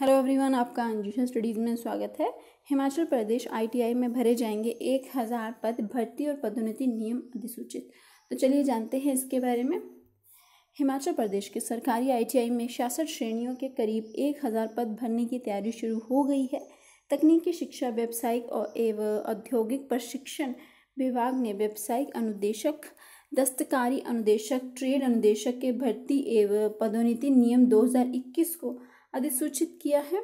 hello everyone आपका अंजुशन studies में स्वागत है हिमाचल प्रदेश आईटीआई में भरे जाएंगे एक हज़ार पद भर्ती और पदोन्नति नियम अधिसूचित तो चलिए जानते हैं इसके बारे में हिमाचल प्रदेश के सरकारी आईटीआई में छियासठ श्रेणियों के करीब एक हज़ार पद भरने की तैयारी शुरू हो गई है तकनीकी शिक्षा व्यावसायिक और एवं औद्योगिक प्रशिक्षण विभाग ने व्यावसायिक अनुदेशक दस्तकारी अनुदेशक ट्रेड अनुदेशक के भर्ती एवं पदोन्नति नियम 2021 को अधिसूचित किया है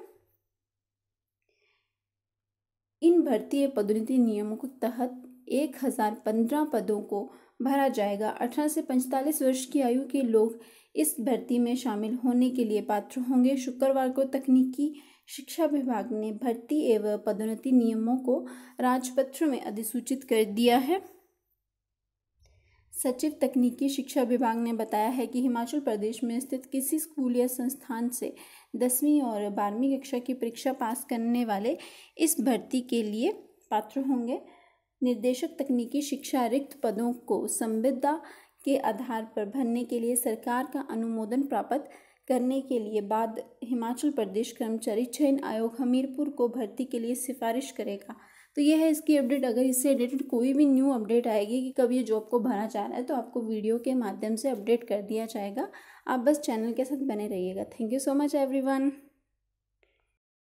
इन भर्ती पदोन्नति नियमों के तहत एक हजार पंद्रह पदों को भरा जाएगा अठारह से पैंतालीस वर्ष की आयु के लोग इस भर्ती में शामिल होने के लिए पात्र होंगे शुक्रवार को तकनीकी शिक्षा विभाग ने भर्ती एवं पदोन्नति नियमों को राजपत्र में अधिसूचित कर दिया है सचिव तकनीकी शिक्षा विभाग ने बताया है कि हिमाचल प्रदेश में स्थित किसी स्कूल या संस्थान से दसवीं और बारहवीं कक्षा की परीक्षा पास करने वाले इस भर्ती के लिए पात्र होंगे निर्देशक तकनीकी शिक्षा रिक्त पदों को संविदा के आधार पर भरने के लिए सरकार का अनुमोदन प्राप्त करने के लिए बाद हिमाचल प्रदेश कर्मचारी चयन आयोग हमीरपुर को भर्ती के लिए सिफारिश करेगा तो ये है इसकी अपडेट अगर इससे रिलेटेड कोई भी न्यू अपडेट आएगी कि कब ये जॉब को भरा जा रहा है तो आपको वीडियो के माध्यम से अपडेट कर दिया जाएगा आप बस चैनल के साथ बने रहिएगा thank you so much every